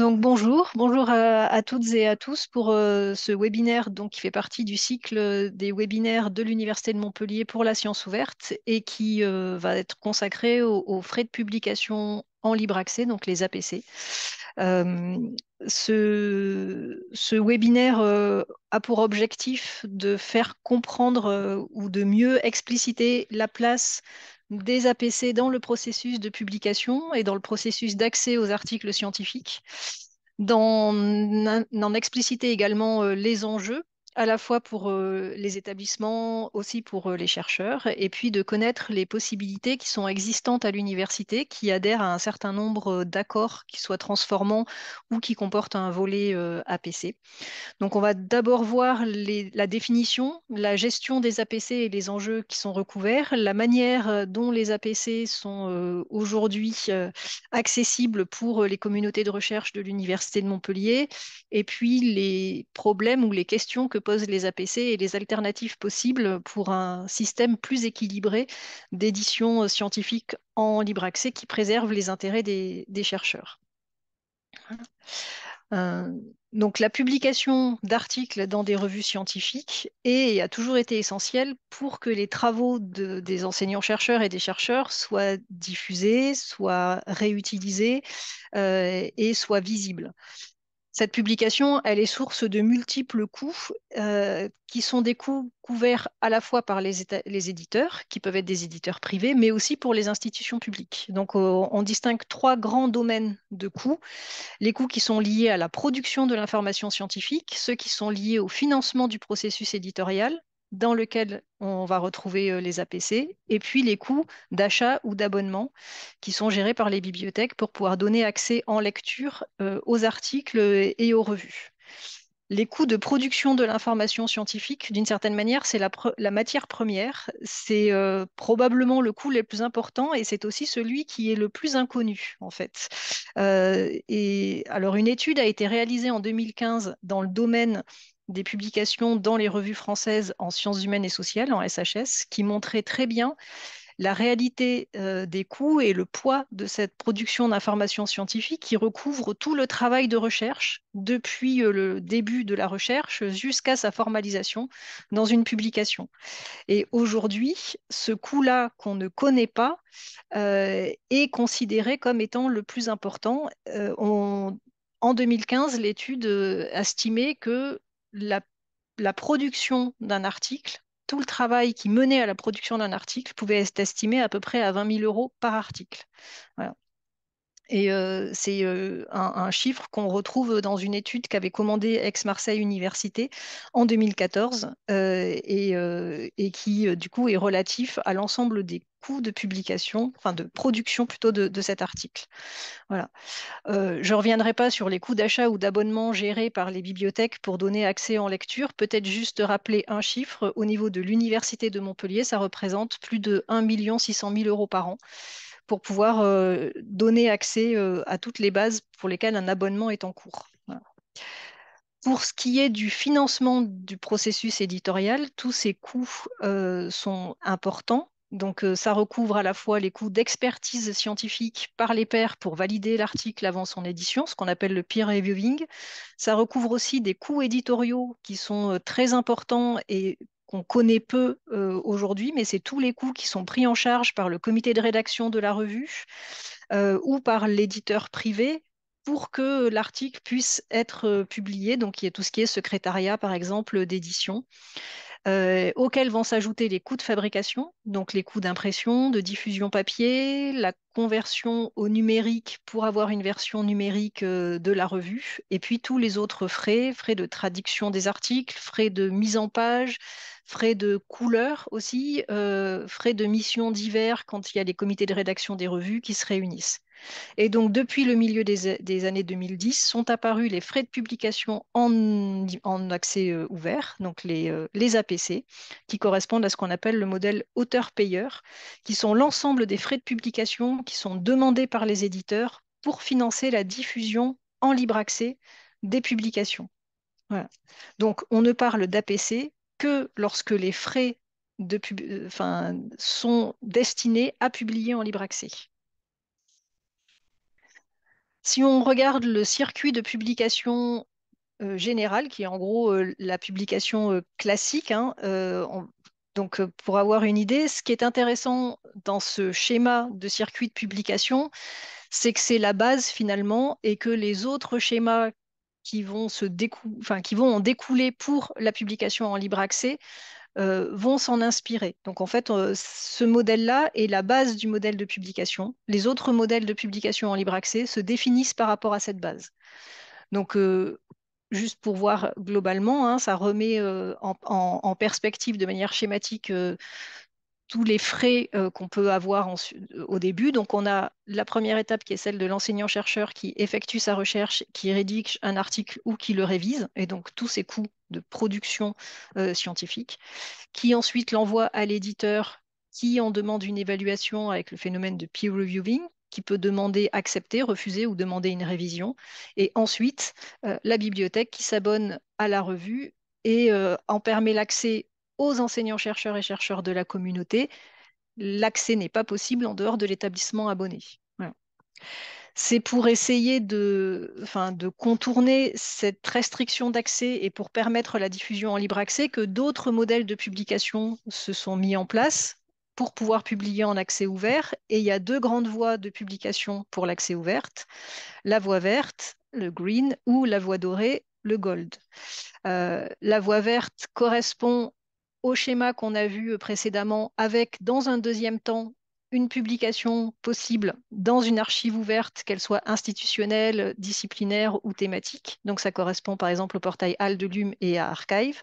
Donc bonjour, bonjour euh, à, toutes et à tous pour euh, ce webinaire donc, qui fait partie du cycle euh, des webinaires de l'Université de Montpellier pour la science ouverte et qui va être consacré aux, frais de publication en libre accès, donc les APC. ce, ce, webinaire a pour objectif de faire comprendre ou de mieux expliciter la place des APC dans le processus de publication et dans le processus d'accès aux articles scientifiques, d'en expliciter également euh, les enjeux à la fois pour les établissements, aussi pour les chercheurs, et puis de connaître les possibilités qui sont existantes à l'université, qui adhèrent à un certain nombre d'accords, qui soient transformants ou qui comportent un volet APC. Donc on va d'abord voir la définition, la gestion des APC et les enjeux qui sont recouverts, la manière dont les APC sont aujourd'hui accessibles pour les communautés de recherche de l'Université de Montpellier, et puis les problèmes ou les questions que posent les APC et les alternatives possibles pour un système plus équilibré d'édition euh, scientifique en libre accès qui préserve les intérêts des, chercheurs. Hein. Euh, donc la publication d'articles dans des revues scientifiques est, a toujours été essentielle pour que les travaux des enseignants-chercheurs et des chercheurs soient diffusés, soient réutilisés euh, et soient visibles. Cette publication, elle est source de multiples coûts, euh, qui sont des coûts couverts à la fois par les, éditeurs, qui peuvent être des éditeurs privés, mais aussi pour les institutions publiques. Donc euh, on distingue trois grands domaines de coûts. Les coûts qui sont liés à la production de l'information scientifique, ceux qui sont liés au financement du processus éditorial, dans lequel on va retrouver euh, les APC, et puis les coûts d'achat ou d'abonnement qui sont gérés par les bibliothèques pour pouvoir donner accès en lecture euh, aux articles et aux revues. Les coûts de production de l'information scientifique, d'une certaine manière, c'est la, matière première. C'est euh, probablement le coût le plus important et c'est aussi celui qui est le plus inconnu, en fait. et alors, une étude a été réalisée en 2015 dans le domaine des publications dans les revues françaises en sciences humaines et sociales, en SHS, qui montraient très bien la réalité euh, des coûts et le poids de cette production d'informations scientifiques qui recouvre tout le travail de recherche depuis euh, le début de la recherche jusqu'à sa formalisation dans une publication. Et aujourd'hui, ce coût-là qu'on ne connaît pas euh, est considéré comme étant le plus important. on, en 2015, l'étude a estimé que la, production d'un article, tout le travail qui menait à la production d'un article pouvait être estimé à peu près à 20 000 euros par article. Et euh, c'est euh, un, chiffre qu'on retrouve dans une étude qu'avait commandée Aix-Marseille Université en 2014 euh, et, et, qui, du coup, est relatif à l'ensemble des coût de publication, enfin de production plutôt de, cet article. Voilà. Euh, je ne reviendrai pas sur les coûts d'achat ou d'abonnement gérés par les bibliothèques pour donner accès en lecture. Peut-être juste rappeler un chiffre. Au niveau de l'Université de Montpellier, ça représente plus de 1 600 000 euros par an pour pouvoir euh, donner accès euh, à toutes les bases pour lesquelles un abonnement est en cours. Pour ce qui est du financement du processus éditorial, tous ces coûts sont importants donc euh, ça recouvre à la fois les coûts d'expertise scientifique par les pairs pour valider l'article avant son édition, ce qu'on appelle le peer reviewing. Ça recouvre aussi des coûts éditoriaux qui sont euh, très importants et qu'on connaît peu euh, aujourd'hui, mais c'est tous les coûts qui sont pris en charge par le comité de rédaction de la revue ou par l'éditeur privé pour que l'article puisse être publié. Donc, il y a tout ce qui est secrétariat, par exemple, d'édition. Euh, auxquels vont s'ajouter les coûts de fabrication, donc les coûts d'impression, de diffusion papier, la conversion au numérique pour avoir une version numérique euh, de la revue, et puis tous les autres frais, frais de traduction des articles, frais de mise en page, frais de couleur aussi, euh, frais de mission divers quand il y a les comités de rédaction des revues qui se réunissent. Et donc, depuis le milieu des, années 2010, sont apparus les frais de publication en, accès euh, ouvert, donc les, euh, APC, qui correspondent à ce qu'on appelle le modèle auteur-payeur, qui sont l'ensemble des frais de publication qui sont demandés par les éditeurs pour financer la diffusion en libre accès des publications. Donc, on ne parle d'APC que lorsque les frais de euh, sont destinés à publier en libre accès. Si on regarde le circuit de publication euh, général, qui est en gros euh, la publication euh, classique, hein, donc, pour avoir une idée, ce qui est intéressant dans ce schéma de circuit de publication, c'est que c'est la base finalement et que les autres schémas qui vont, se décou enfin, qui vont en découler pour la publication en libre accès euh, vont s'en inspirer. Donc en fait, euh, ce modèle-là est la base du modèle de publication. Les autres modèles de publication en libre accès se définissent par rapport à cette base. Donc euh, juste pour voir globalement, hein, ça remet en, perspective de manière schématique tous les frais euh, qu'on peut avoir au début. Donc, on a la première étape qui est celle de l'enseignant-chercheur qui effectue sa recherche, qui rédige un article ou qui le révise, et donc tous ces coûts de production euh, scientifique, qui ensuite l'envoie à l'éditeur qui en demande une évaluation avec le phénomène de peer reviewing, qui peut demander accepter, refuser ou demander une révision, et ensuite euh, la bibliothèque qui s'abonne à la revue et en permet l'accès aux enseignants-chercheurs et chercheurs de la communauté, l'accès n'est pas possible en dehors de l'établissement abonné. C'est pour essayer de, enfin, de contourner cette restriction d'accès et pour permettre la diffusion en libre accès que d'autres modèles de publication se sont mis en place pour pouvoir publier en accès ouvert. Et il y a deux grandes voies de publication pour l'accès ouvert. La voie verte, le green, ou la voie dorée, le gold. Euh, la voie verte correspond au schéma qu'on a vu euh, précédemment, avec dans un deuxième temps une publication possible dans une archive ouverte, qu'elle soit institutionnelle, disciplinaire ou thématique. Donc ça correspond par exemple au portail HAL de Lume et à Archive.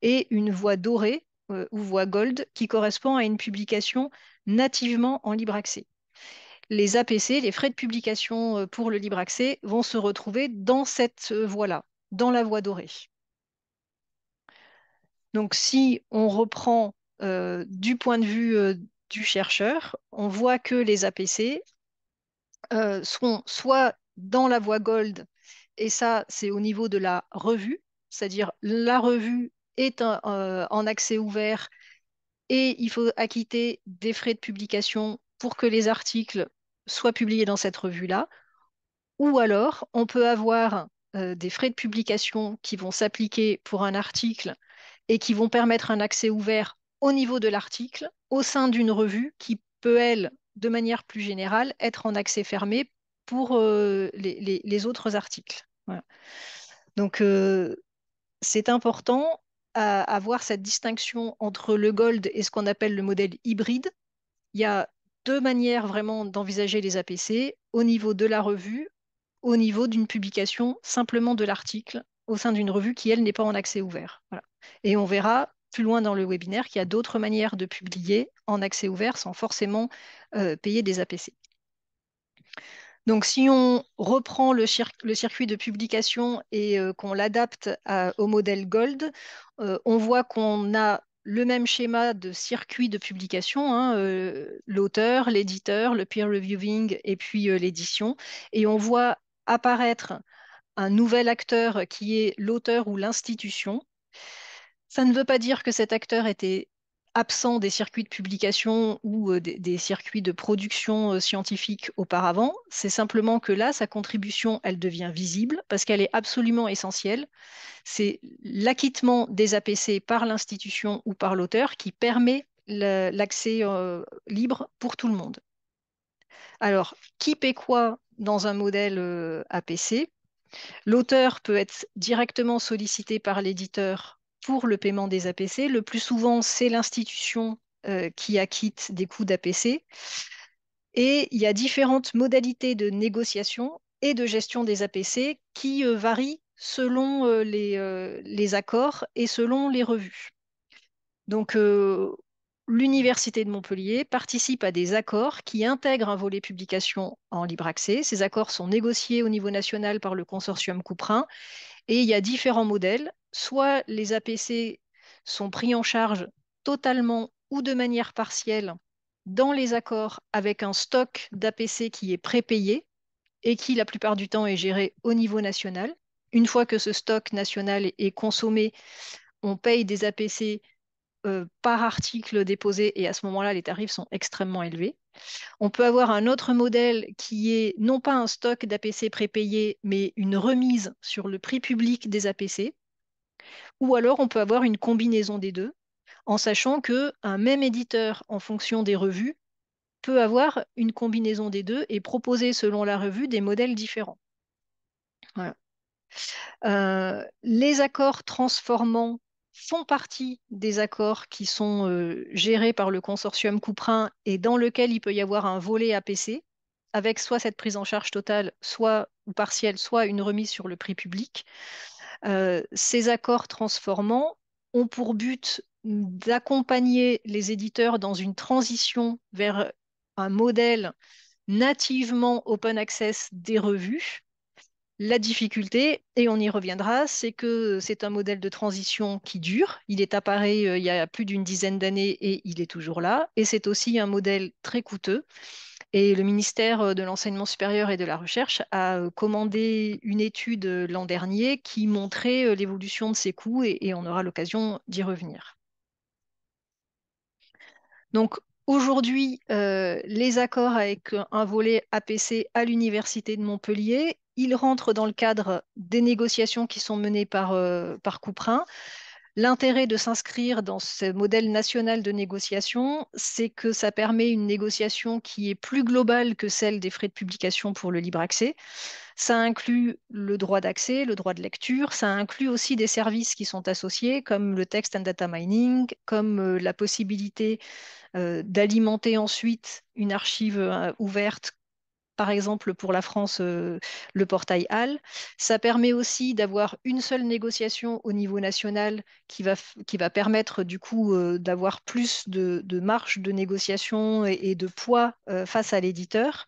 Et une voie dorée euh, ou voie gold qui correspond à une publication nativement en libre accès. Les APC, les frais de publication euh, pour le libre accès, vont se retrouver dans cette voie-là, dans la voie dorée. Donc si on reprend euh, du point de vue euh, du chercheur, on voit que les APC euh, sont soit dans la voie gold, et ça c'est au niveau de la revue, c'est-à-dire la revue est en accès ouvert et il faut acquitter des frais de publication pour que les articles soient publiés dans cette revue-là. Ou alors, on peut avoir des frais de publication qui vont s'appliquer pour un article et qui vont permettre un accès ouvert au niveau de l'article, au sein d'une revue qui peut, elle, de manière plus générale, être en accès fermé pour euh, les, autres articles. Donc, euh, c'est important à avoir cette distinction entre le gold et ce qu'on appelle le modèle hybride. Il y a deux manières vraiment d'envisager les APC, au niveau de la revue, au niveau d'une publication simplement de l'article au sein d'une revue qui, elle, n'est pas en accès ouvert. Et on verra plus loin dans le webinaire qu'il y a d'autres manières de publier en accès ouvert sans forcément euh, payer des APC. Donc si on reprend le, circuit de publication et euh, qu'on l'adapte au modèle Gold, euh, on voit qu'on a le même schéma de circuit de publication, hein, l'auteur, l'éditeur, le peer reviewing et puis l'édition. Et on voit apparaître un nouvel acteur qui est l'auteur ou l'institution. Ça ne veut pas dire que cet acteur était absent des circuits de publication ou euh, des, circuits de production euh, scientifique auparavant. C'est simplement que là, sa contribution, elle devient visible parce qu'elle est absolument essentielle. C'est l'acquittement des APC par l'institution ou par l'auteur qui permet l'accès euh, libre pour tout le monde. Alors, qui paie quoi dans un modèle APC L'auteur peut être directement sollicité par l'éditeur pour le paiement des APC. Le plus souvent, c'est l'institution euh, qui acquitte des coûts d'APC. Et il y a différentes modalités de négociation et de gestion des APC qui euh, varient selon euh, les, les, accords et selon les revues. Donc, l'Université de Montpellier participe à des accords qui intègrent un volet publication en libre accès. Ces accords sont négociés au niveau national par le consortium Couperin et il y a différents modèles. Soit les APC sont pris en charge totalement ou de manière partielle dans les accords avec un stock d'APC qui est prépayé et qui la plupart du temps est géré au niveau national. Une fois que ce stock national est consommé, on paye des APC euh, par article déposé et à ce moment-là, les tarifs sont extrêmement élevés. On peut avoir un autre modèle qui est non pas un stock d'APC prépayé, mais une remise sur le prix public des APC. Ou alors on peut avoir une combinaison des deux, en sachant qu'un même éditeur, en fonction des revues, peut avoir une combinaison des deux et proposer selon la revue des modèles différents. Euh, les accords transformants font partie des accords qui sont euh, gérés par le consortium Couperin et dans lequel il peut y avoir un volet APC, avec soit cette prise en charge totale, soit ou partielle, soit une remise sur le prix public. Euh, ces accords transformants ont pour but d'accompagner les éditeurs dans une transition vers un modèle nativement open access des revues la difficulté, et on y reviendra, c'est que c'est un modèle de transition qui dure. Il est apparu euh, il y a plus d'une dizaine d'années et il est toujours là. Et c'est aussi un modèle très coûteux. Et le ministère euh, de l'Enseignement supérieur et de la Recherche a euh, commandé une étude l'an dernier qui montrait l'évolution de ces coûts et, on aura l'occasion d'y revenir. Donc aujourd'hui, les accords avec un volet APC à l'Université de Montpellier il rentre dans le cadre des négociations qui sont menées par, euh, par Couperin. L'intérêt de s'inscrire dans ce modèle national de négociation, c'est que ça permet une négociation qui est plus globale que celle des frais de publication pour le libre accès. Ça inclut le droit d'accès, le droit de lecture, ça inclut aussi des services qui sont associés, comme le text and data mining, comme euh, la possibilité euh, d'alimenter ensuite une archive ouverte par exemple pour la France, euh, le portail HAL. Ça permet aussi d'avoir une seule négociation au niveau national qui va, qui va permettre du coup euh, d'avoir plus de, de, marge de négociation et, de poids euh, face à l'éditeur.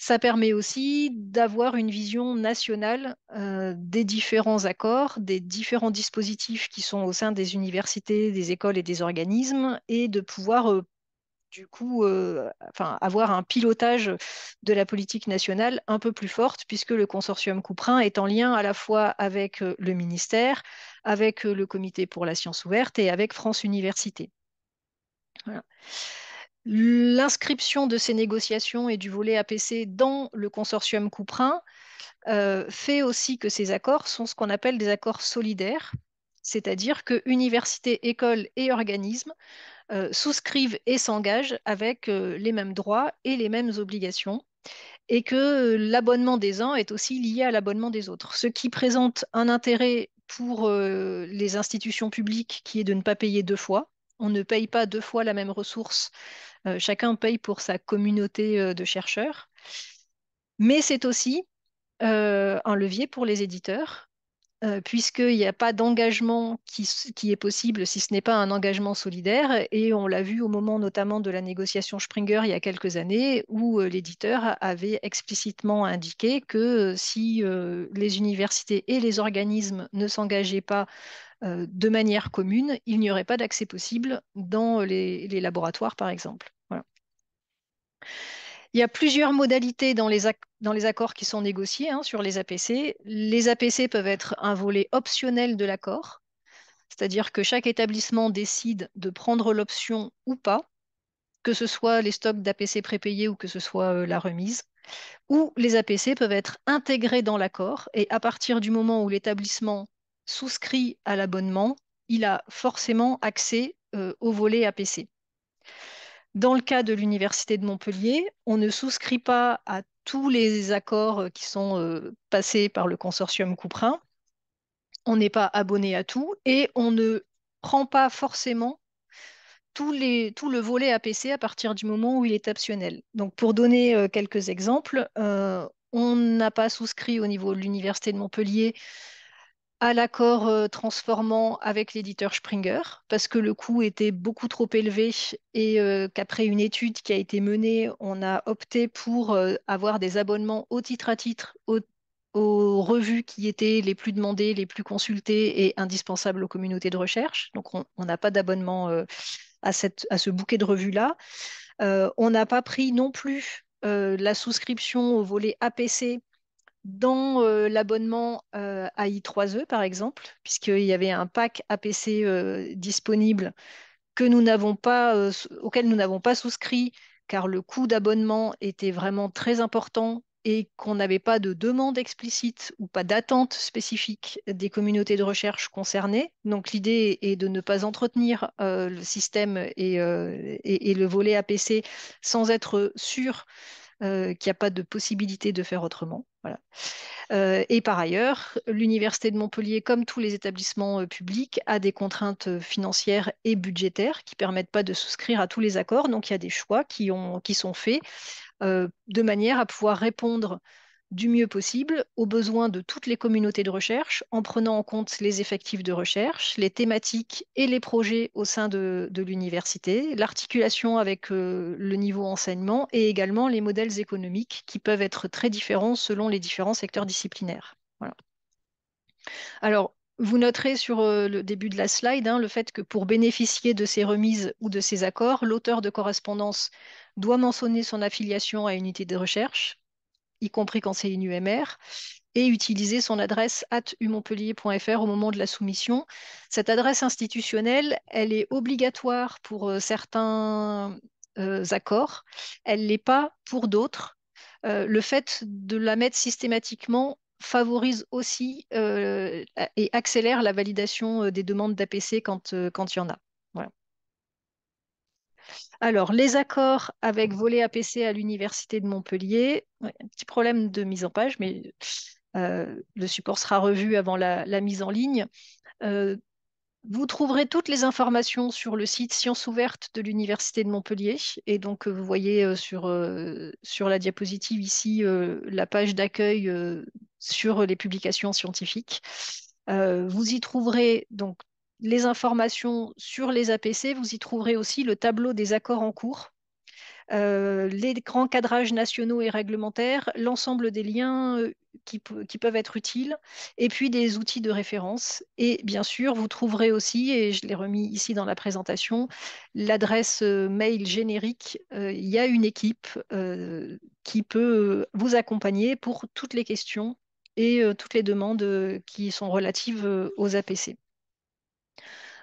Ça permet aussi d'avoir une vision nationale des différents accords, des différents dispositifs qui sont au sein des universités, des écoles et des organismes, et de pouvoir du coup, euh, enfin, avoir un pilotage de la politique nationale un peu plus forte, puisque le consortium Couperin est en lien à la fois avec euh, le ministère, avec euh, le comité pour la science ouverte et avec France Université. L'inscription de ces négociations et du volet APC dans le consortium Couperin fait aussi que ces accords sont ce qu'on appelle des accords solidaires, c'est-à-dire que universités, école et organismes euh, souscrivent et s'engagent avec euh, les mêmes droits et les mêmes obligations, et que euh, l'abonnement des uns est aussi lié à l'abonnement des autres, ce qui présente un intérêt pour les institutions publiques qui est de ne pas payer deux fois. On ne paye pas deux fois la même ressource, chacun paye pour sa communauté de chercheurs, mais c'est aussi un levier pour les éditeurs euh, puisqu'il n'y a pas d'engagement qui, est possible si ce n'est pas un engagement solidaire. Et on l'a vu au moment notamment de la négociation Springer il y a quelques années, où euh, l'éditeur avait explicitement indiqué que euh, si les universités et les organismes ne s'engageaient pas de manière commune, il n'y aurait pas d'accès possible dans les, laboratoires, par exemple. Il y a plusieurs modalités dans les, accords qui sont négociés hein, sur les APC. Les APC peuvent être un volet optionnel de l'accord, c'est-à-dire que chaque établissement décide de prendre l'option ou pas, que ce soit les stocks d'APC prépayés ou que ce soit euh, la remise, ou les APC peuvent être intégrés dans l'accord et à partir du moment où l'établissement souscrit à l'abonnement, il a forcément accès euh, au volet APC. Dans le cas de l'Université de Montpellier, on ne souscrit pas à tous les accords euh, qui sont euh, passés par le consortium Couperin. On n'est pas abonné à tout et on ne prend pas forcément tout, le volet APC à partir du moment où il est optionnel. Donc, pour donner euh, quelques exemples, on n'a pas souscrit au niveau de l'Université de Montpellier à l'accord euh, transformant avec l'éditeur Springer, parce que le coût était beaucoup trop élevé et euh, qu'après une étude qui a été menée, on a opté pour euh, avoir des abonnements au titre à titre aux revues qui étaient les plus demandées, les plus consultées et indispensables aux communautés de recherche. Donc on n'a pas d'abonnement à, à, ce bouquet de revues-là. on n'a pas pris non plus la souscription au volet APC dans euh, l'abonnement AI euh, à 3 e par exemple, puisqu'il y avait un pack APC euh, disponible que nous n'avons pas, auquel nous n'avons pas souscrit, car le coût d'abonnement était vraiment très important et qu'on n'avait pas de demande explicite ou pas d'attente spécifique des communautés de recherche concernées. Donc l'idée est de ne pas entretenir le système et, et, le volet APC sans être sûr euh, qu'il n'y a pas de possibilité de faire autrement. Euh, et par ailleurs, l'Université de Montpellier, comme tous les établissements euh, publics, a des contraintes financières et budgétaires qui ne permettent pas de souscrire à tous les accords. Donc il y a des choix qui sont faits de manière à pouvoir répondre du mieux possible aux besoins de toutes les communautés de recherche en prenant en compte les effectifs de recherche, les thématiques et les projets au sein de, l'université, l'articulation avec euh, le niveau enseignement et également les modèles économiques qui peuvent être très différents selon les différents secteurs disciplinaires. Voilà. Alors, vous noterez sur euh, le début de la slide hein, le fait que pour bénéficier de ces remises ou de ces accords, l'auteur de correspondance doit mentionner son affiliation à une unité de recherche, y compris quand c'est une UMR, et utiliser son adresse at umontpellier.fr au moment de la soumission. Cette adresse institutionnelle, elle est obligatoire pour euh, certains euh, accords, elle ne l'est pas pour d'autres. Euh, le fait de la mettre systématiquement favorise aussi et accélère la validation des demandes d'APC quand il y en a. Voilà. Alors, les accords avec mmh. volet APC à l'Université de Montpellier. un petit problème de mise en page, mais euh, le support sera revu avant la, mise en ligne. Euh, vous trouverez toutes les informations sur le site Sciences ouvertes de l'Université de Montpellier. Et donc, euh, vous voyez sur, sur la diapositive ici la page d'accueil sur les publications scientifiques. vous y trouverez donc les informations sur les APC, vous y trouverez aussi le tableau des accords en cours, euh, les grands cadrages nationaux et réglementaires, l'ensemble des liens euh, qui, peuvent être utiles, et puis des outils de référence. Et bien sûr, vous trouverez aussi, et je l'ai remis ici dans la présentation, l'adresse euh, mail générique. il y a une équipe qui peut vous accompagner pour toutes les questions et toutes les demandes qui sont relatives aux APC.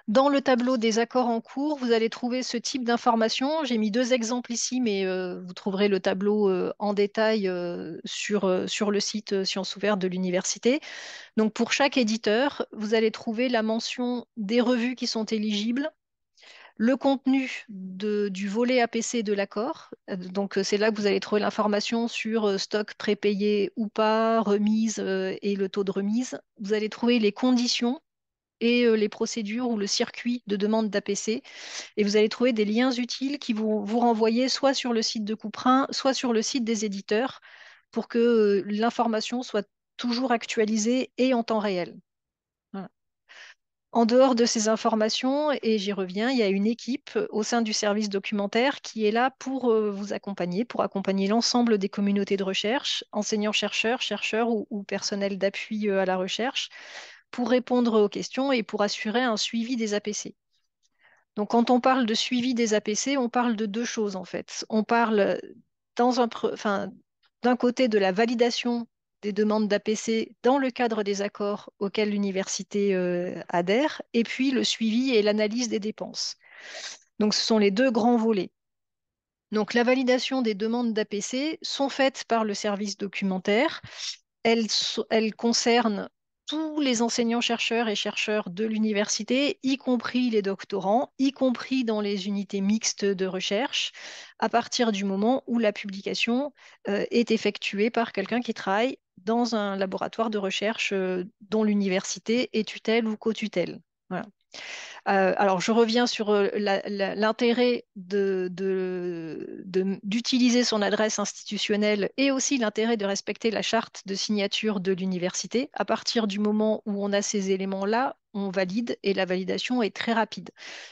Dans le tableau des accords en cours, vous allez trouver ce type d'informations. J'ai mis deux exemples ici, mais euh, vous trouverez le tableau euh, en détail euh, sur, sur, le site Sciences ouvertes de l'université. Donc pour chaque éditeur, vous allez trouver la mention des revues qui sont éligibles, le contenu du volet APC de l'accord. Donc c'est là que vous allez trouver l'information sur stock prépayé ou pas, remise et le taux de remise. Vous allez trouver les conditions et euh, les procédures ou le circuit de demande d'APC. Et vous allez trouver des liens utiles qui vous renvoyer soit sur le site de Couperin, soit sur le site des éditeurs pour que euh, l'information soit toujours actualisée et en temps réel. En dehors de ces informations, et j'y reviens, il y a une équipe euh, au sein du service documentaire qui est là pour vous accompagner, pour accompagner l'ensemble des communautés de recherche, enseignants-chercheurs, chercheurs ou, ou personnel d'appui à la recherche, pour répondre aux questions et pour assurer un suivi des APC. Donc quand on parle de suivi des APC, on parle de deux choses en fait. On parle d'un côté de la validation des demandes d'APC dans le cadre des accords auxquels l'université euh, adhère, et puis le suivi et l'analyse des dépenses. Donc ce sont les deux grands volets. Donc la validation des demandes d'APC sont faites par le service documentaire. elles concernent tous les enseignants-chercheurs et chercheurs de l'université, y compris les doctorants, y compris dans les unités mixtes de recherche, à partir du moment où la publication euh, est effectuée par quelqu'un qui travaille dans un laboratoire de recherche euh, dont l'université est tutelle ou co-tutelle. Euh, alors, je reviens sur euh, l'intérêt d'utiliser son adresse institutionnelle et aussi l'intérêt de respecter la charte de signature de l'université. À partir du moment où on a ces éléments-là, on valide et la validation est très rapide,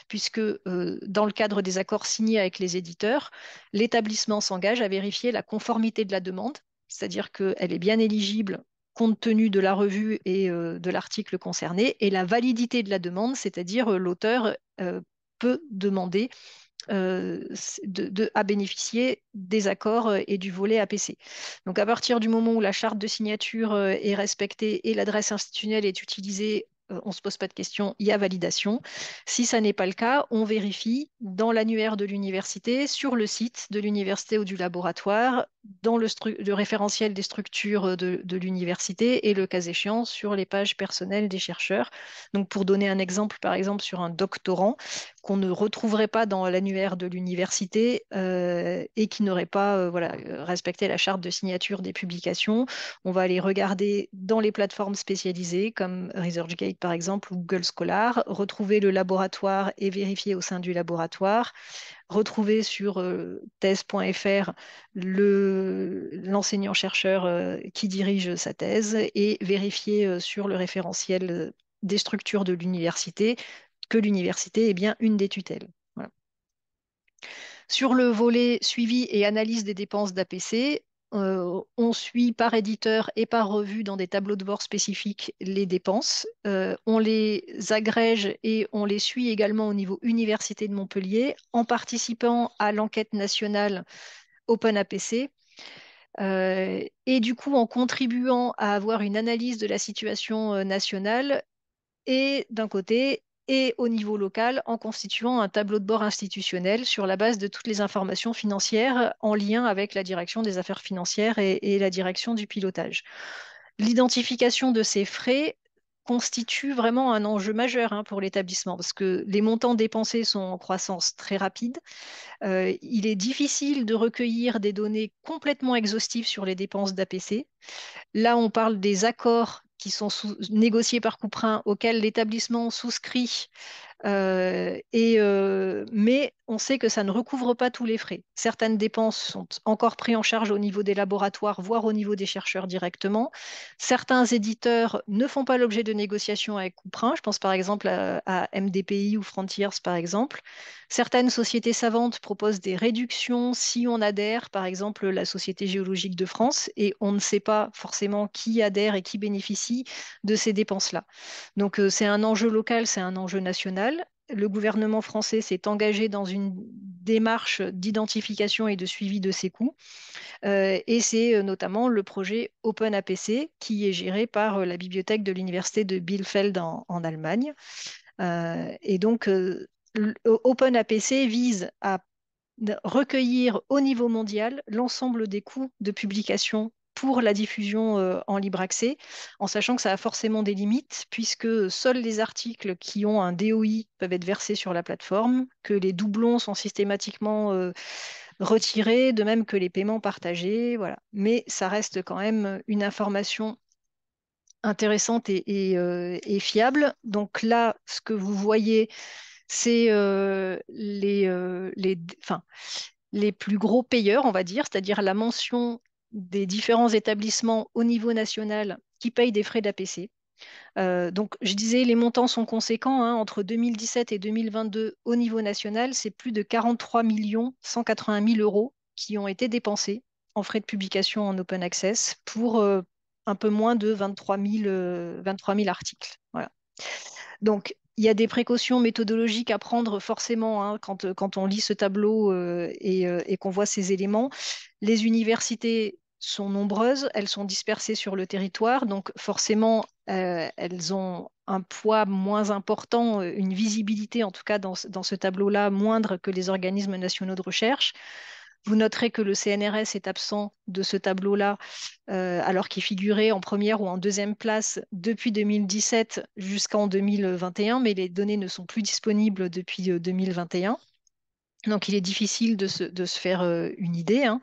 puisque euh, dans le cadre des accords signés avec les éditeurs, l'établissement s'engage à vérifier la conformité de la demande c'est-à-dire qu'elle est bien éligible compte tenu de la revue et euh, de l'article concerné, et la validité de la demande, c'est-à-dire euh, l'auteur euh, peut demander à bénéficier des accords et du volet APC. Donc à partir du moment où la charte de signature est respectée et l'adresse institutionnelle est utilisée, on ne se pose pas de questions, il y a validation. Si ça n'est pas le cas, on vérifie dans l'annuaire de l'université, sur le site de l'université ou du laboratoire, dans le, référentiel des structures euh, de, l'université et le cas échéant sur les pages personnelles des chercheurs. Donc pour donner un exemple, par exemple sur un doctorant qu'on ne retrouverait pas dans l'annuaire de l'université euh, et qui n'aurait pas euh, voilà, respecté la charte de signature des publications, on va aller regarder dans les plateformes spécialisées comme ResearchGate par exemple ou Google Scholar, retrouver le laboratoire et vérifier au sein du laboratoire. Retrouver sur euh, thèse.fr l'enseignant-chercheur euh, qui dirige sa thèse et vérifier euh, sur le référentiel des structures de l'université que l'université est bien une des tutelles. Sur le volet suivi et analyse des dépenses d'APC, euh, on suit par éditeur et par revue dans des tableaux de bord spécifiques les dépenses. Euh, on les agrège et on les suit également au niveau Université de Montpellier en participant à l'enquête nationale Open euh, et du coup, en contribuant à avoir une analyse de la situation nationale et d'un côté et au niveau local en constituant un tableau de bord institutionnel sur la base de toutes les informations financières en lien avec la direction des affaires financières et, la direction du pilotage. L'identification de ces frais constitue vraiment un enjeu majeur hein, pour l'établissement parce que les montants dépensés sont en croissance très rapide. Euh, il est difficile de recueillir des données complètement exhaustives sur les dépenses d'APC. Là, on parle des accords qui sont négociés par Couperin, auxquels l'établissement souscrit euh, et, euh, mais on sait que ça ne recouvre pas tous les frais. Certaines dépenses sont encore prises en charge au niveau des laboratoires, voire au niveau des chercheurs directement. Certains éditeurs ne font pas l'objet de négociations avec Couperin. Je pense par exemple à, MDPI ou Frontiers, par exemple. Certaines sociétés savantes proposent des réductions si on adhère, par exemple la Société géologique de France, et on ne sait pas forcément qui adhère et qui bénéficie de ces dépenses-là. Donc euh, c'est un enjeu local, c'est un enjeu national le gouvernement français s'est engagé dans une démarche d'identification et de suivi de ces coûts. Euh, et c'est euh, notamment le projet OpenAPC qui est géré par euh, la bibliothèque de l'université de Bielefeld en, Allemagne. et donc, OpenAPC vise à recueillir au niveau mondial l'ensemble des coûts de publication pour la diffusion euh, en libre accès, en sachant que ça a forcément des limites, puisque seuls les articles qui ont un DOI peuvent être versés sur la plateforme, que les doublons sont systématiquement euh, retirés, de même que les paiements partagés, voilà. Mais ça reste quand même une information intéressante et, euh, fiable. Donc là, ce que vous voyez, c'est les, les, enfin, les plus gros payeurs, on va dire, c'est-à-dire la mention des différents établissements au niveau national qui payent des frais d'APC. Euh, donc, je disais, les montants sont conséquents. Hein. entre 2017 et 2022, au niveau national, c'est plus de 43 180 000 euros qui ont été dépensés en frais de publication en open access pour euh, un peu moins de 23 000, euh, articles. Voilà. Donc, il y a des précautions méthodologiques à prendre forcément hein, quand, on lit ce tableau et, et qu'on voit ces éléments. Les universités sont nombreuses, elles sont dispersées sur le territoire, donc forcément, euh, elles ont un poids moins important, euh, une visibilité en tout cas dans, ce tableau-là moindre que les organismes nationaux de recherche. Vous noterez que le CNRS est absent de ce tableau-là, euh, alors qu'il figurait en première ou en deuxième place depuis 2017 jusqu'en 2021, mais les données ne sont plus disponibles depuis 2021. Donc il est difficile de se, faire euh, une idée, hein,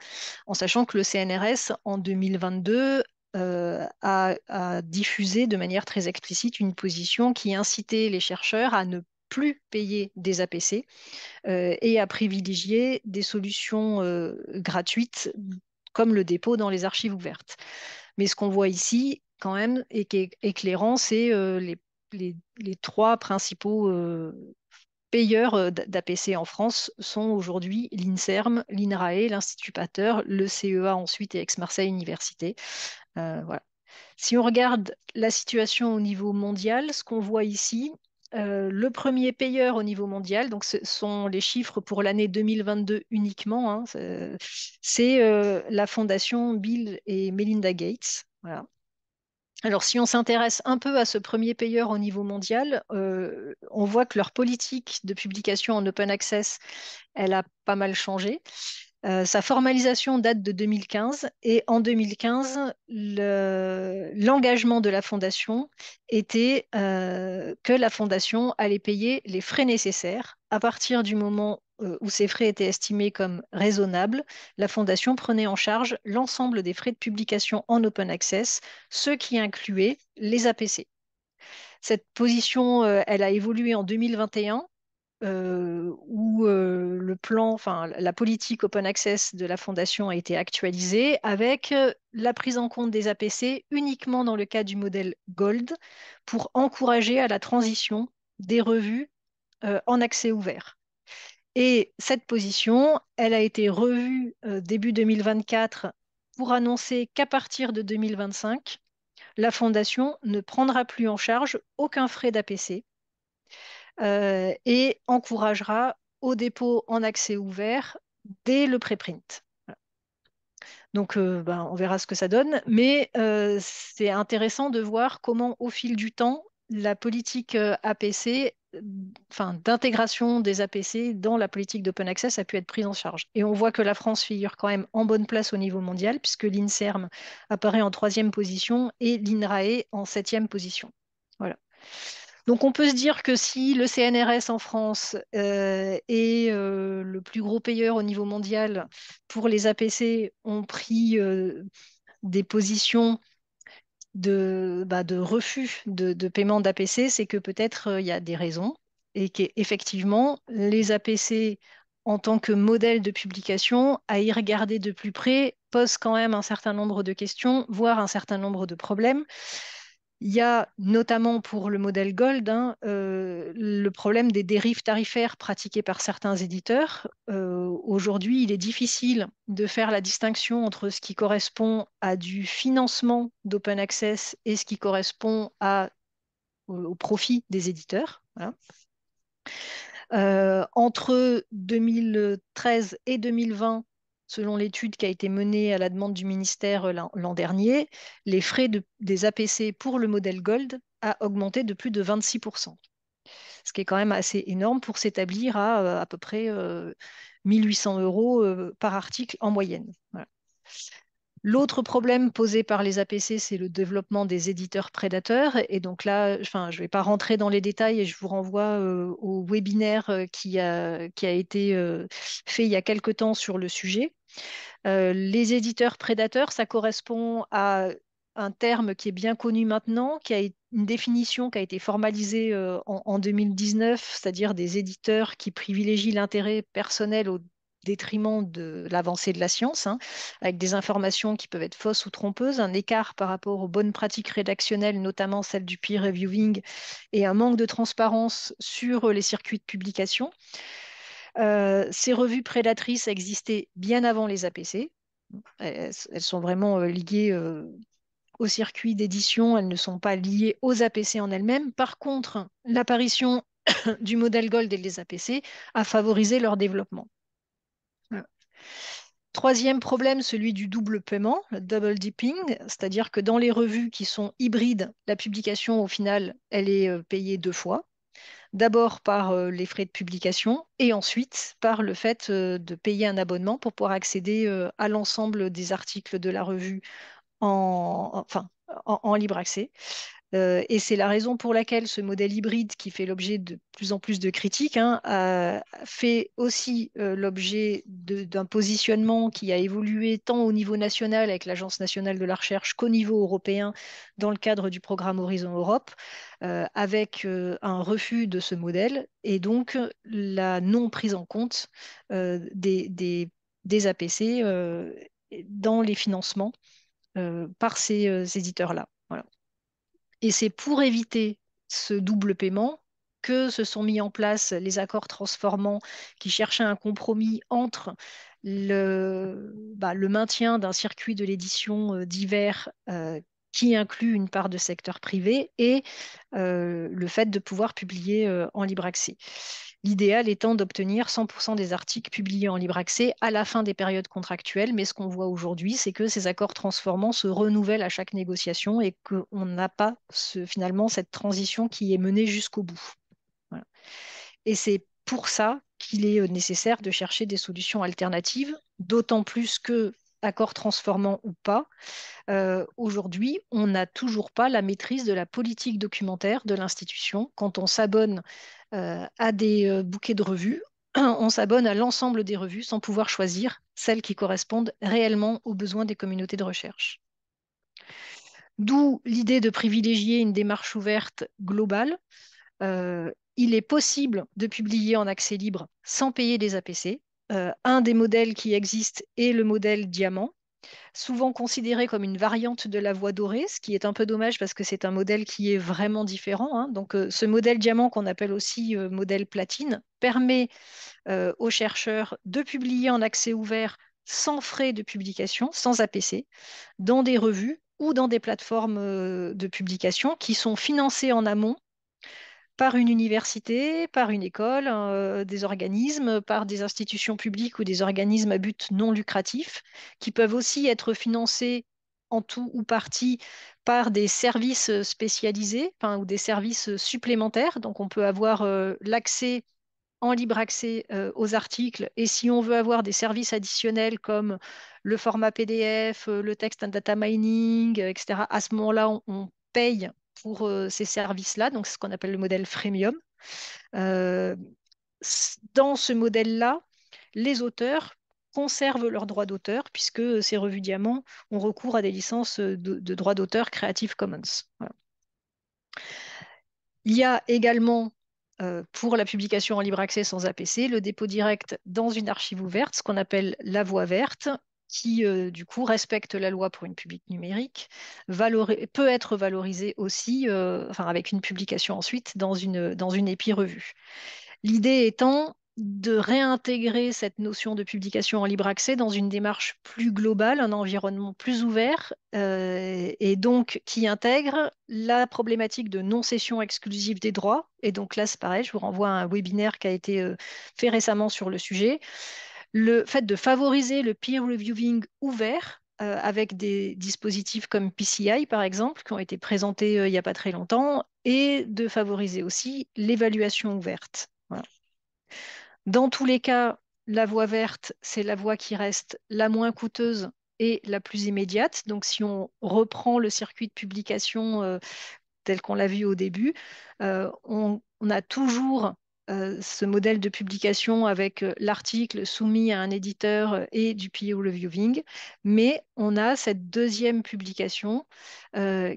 en sachant que le CNRS, en 2022, euh, a, diffusé de manière très explicite une position qui incitait les chercheurs à ne plus payer des APC euh, et à privilégier des solutions gratuites comme le dépôt dans les archives ouvertes. Mais ce qu'on voit ici, quand même, et qui est éclairant, c'est les, les, trois principaux payeurs euh, d'APC en France sont aujourd'hui l'INSERM, l'INRAE, l'Institut Pater, le CEA ensuite et Aix-Marseille Université. Euh, voilà. Si on regarde la situation au niveau mondial, ce qu'on voit ici, euh, le premier payeur au niveau mondial, donc ce sont les chiffres pour l'année 2022 uniquement, hein, c'est la fondation Bill et Melinda Gates. Voilà. Alors, si on s'intéresse un peu à ce premier payeur au niveau mondial, euh, on voit que leur politique de publication en open access, elle a pas mal changé. Euh, sa formalisation date de 2015 et en 2015, l'engagement de la fondation était euh, que la fondation allait payer les frais nécessaires. À partir du moment euh, où ces frais étaient estimés comme raisonnables, la fondation prenait en charge l'ensemble des frais de publication en open access, ce qui incluait les APC. Cette position, elle a évolué en 2021 euh, où euh, le plan, enfin la politique open access de la fondation a été actualisée avec euh, la prise en compte des APC uniquement dans le cas du modèle Gold pour encourager à la transition des revues en accès ouvert. Et cette position, elle a été revue début 2024 pour annoncer qu'à partir de 2025, la fondation ne prendra plus en charge aucun frais d'APC euh, et encouragera au dépôt en accès ouvert dès le préprint. Donc, euh, ben, on verra ce que ça donne, mais euh, c'est intéressant de voir comment, au fil du temps, la politique APC, enfin d'intégration des APC dans la politique d'open access a pu être prise en charge. Et on voit que la France figure quand même en bonne place au niveau mondial, puisque l'INSERM apparaît en troisième position et l'INRAE en septième position. Voilà. Donc on peut se dire que si le CNRS en France euh, est euh, le plus gros payeur au niveau mondial pour les APC ont pris euh, des positions de, bah, de refus de, paiement d'APC, c'est que peut-être il y a des raisons et qu'effectivement les APC en tant que modèle de publication, à y regarder de plus près, pose quand même un certain nombre de questions, voire un certain nombre de problèmes. Il y a notamment pour le modèle Gold hein, euh, le problème des dérives tarifaires pratiquées par certains éditeurs. Euh, aujourd'hui, il est difficile de faire la distinction entre ce qui correspond à du financement d'open access et ce qui correspond à, euh, au profit des éditeurs. entre 2013 et 2020, Selon l'étude qui a été menée à la demande du ministère euh, l'an dernier, les frais des APC pour le modèle Gold a augmenté de plus de 26%, ce qui est quand même assez énorme pour s'établir à euh, à peu près 1800 euh, euros par article en moyenne. L'autre problème posé par les APC, c'est le développement des éditeurs prédateurs. Et donc là, enfin, je ne vais pas rentrer dans les détails et je vous renvoie au webinaire qui a, qui a été fait il y a quelque temps sur le sujet. Euh, les éditeurs prédateurs, ça correspond à un terme qui est bien connu maintenant, qui a une définition qui a été formalisée euh, en, 2019, c'est-à-dire des éditeurs qui privilégient l'intérêt personnel au détriment de l'avancée de la science, hein, avec des informations qui peuvent être fausses ou trompeuses, un écart par rapport aux bonnes pratiques rédactionnelles, notamment celle du peer reviewing, et un manque de transparence sur les circuits de publication. Euh, ces revues prédatrices existaient bien avant les APC. Elles, sont vraiment euh, liées euh, au circuit d'édition, elles ne sont pas liées aux APC en elles-mêmes. Par contre, l'apparition du modèle Gold et des APC a favorisé leur développement. Troisième problème, celui du double paiement, le double dipping, c'est-à-dire que dans les revues qui sont hybrides, la publication, au final, elle est payée deux fois d'abord par euh, les frais de publication et ensuite par le fait euh, de payer un abonnement pour pouvoir accéder euh, à l'ensemble des articles de la revue en, enfin, libre accès. Euh, et c'est la raison pour laquelle ce modèle hybride, qui fait l'objet de plus en plus de critiques, hein, fait aussi euh, l'objet d'un positionnement qui a évolué tant au niveau national avec l'Agence nationale de la recherche qu'au niveau européen dans le cadre du programme Horizon Europe, euh, avec un refus de ce modèle et donc la non prise en compte des, APC dans les financements par ces éditeurs-là. Et c'est pour éviter ce double paiement que se sont mis en place les accords transformants qui cherchaient un compromis entre le, bah, maintien d'un circuit de l'édition euh, divers euh, qui inclut une part de secteur privé et euh, le fait de pouvoir publier en libre accès. L'idéal étant d'obtenir 100% des articles publiés en libre accès à la fin des périodes contractuelles, mais ce qu'on voit aujourd'hui, c'est que ces accords transformants se renouvellent à chaque négociation et qu'on n'a pas finalement cette transition qui est menée jusqu'au bout. Et c'est pour ça qu'il est euh, nécessaire de chercher des solutions alternatives, d'autant plus que accord transformant ou pas, euh, aujourd'hui, on n'a toujours pas la maîtrise de la politique documentaire de l'institution. Quand on s'abonne euh, à des euh, bouquets de revues, on s'abonne à l'ensemble des revues sans pouvoir choisir celles qui correspondent réellement aux besoins des communautés de recherche. D'où l'idée de privilégier une démarche ouverte globale. il est possible de publier en accès libre sans payer des APC, euh, un des modèles qui existe est le modèle diamant, souvent considéré comme une variante de la voie dorée, ce qui est un peu dommage parce que c'est un modèle qui est vraiment différent. Hein. Donc euh, ce modèle diamant qu'on appelle aussi euh, modèle platine permet aux chercheurs de publier en accès ouvert sans frais de publication, sans APC, dans des revues ou dans des plateformes de publication qui sont financées en amont par une université, par une école, euh, des organismes, par des institutions publiques ou des organismes à but non lucratif, qui peuvent aussi être financés en tout ou partie par des services spécialisés ou des services supplémentaires. Donc on peut avoir euh, l'accès en libre accès euh, aux articles. Et si on veut avoir des services additionnels comme le format PDF, le texte data mining, etc., à ce moment-là, on paye pour euh, ces services-là, donc ce qu'on appelle le modèle freemium. Euh, dans ce modèle-là, les auteurs conservent leurs droits d'auteur puisque ces revues diamants ont recours à des licences de, droits d'auteur Creative Commons. Il y a également euh, pour la publication en libre accès sans APC, le dépôt direct dans une archive ouverte, ce qu'on appelle la voie verte, qui euh, du coup respecte la loi pour une publique numérique, peut être valorisée aussi, euh, enfin avec une publication ensuite dans une dans une épi revue. L'idée étant de réintégrer cette notion de publication en libre accès dans une démarche plus globale, un environnement plus ouvert, euh, et donc qui intègre la problématique de non-cession exclusive des droits. Et donc là, c'est pareil, je vous renvoie à un webinaire qui a été fait récemment sur le sujet le fait de favoriser le peer reviewing ouvert euh, avec des dispositifs comme PCI, par exemple, qui ont été présentés euh, il n'y a pas très longtemps, et de favoriser aussi l'évaluation ouverte. Dans tous les cas, la voie verte, c'est la voie qui reste la moins coûteuse et la plus immédiate. Donc si on reprend le circuit de publication euh, tel qu'on l'a vu au début, on a toujours euh, ce modèle de publication avec euh, l'article soumis à un éditeur euh, et du peer reviewing, mais on a cette deuxième publication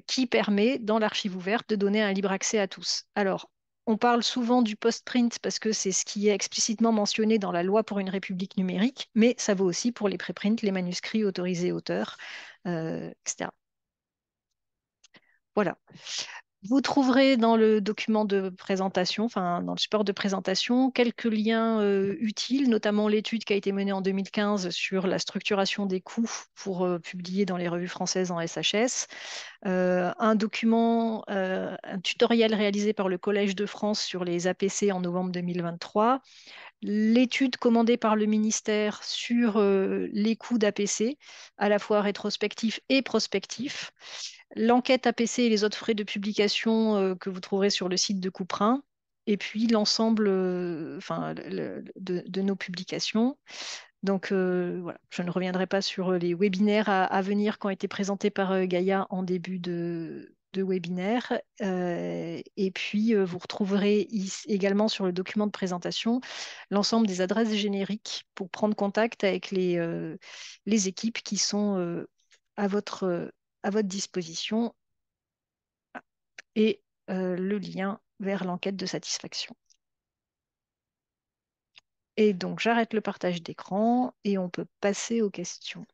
qui permet, dans l'archive ouverte, de donner un libre accès à tous. Alors, on parle souvent du post-print parce que c'est ce qui est explicitement mentionné dans la loi pour une république numérique, mais ça vaut aussi pour les préprints, les manuscrits autorisés auteurs, etc. Voilà. Vous trouverez dans le document de présentation, enfin dans le support de présentation, quelques liens euh, utiles, notamment l'étude qui a été menée en 2015 sur la structuration des coûts pour euh, publier dans les revues françaises en SHS, euh, un document, un tutoriel réalisé par le Collège de France sur les APC en novembre 2023, l'étude commandée par le ministère sur les coûts d'APC, à la fois rétrospectif et prospectif l'enquête APC et les autres frais de publication euh, que vous trouverez sur le site de Couperin, et puis l'ensemble euh, de, nos publications. Donc euh, voilà, je ne reviendrai pas sur les webinaires à, venir qui ont été présentés par Gaïa en début de, de webinaire. et puis vous retrouverez également sur le document de présentation l'ensemble des adresses génériques pour prendre contact avec les, les équipes qui sont à votre à votre disposition et euh, le lien vers l'enquête de satisfaction. Et donc j'arrête le partage d'écran et on peut passer aux questions.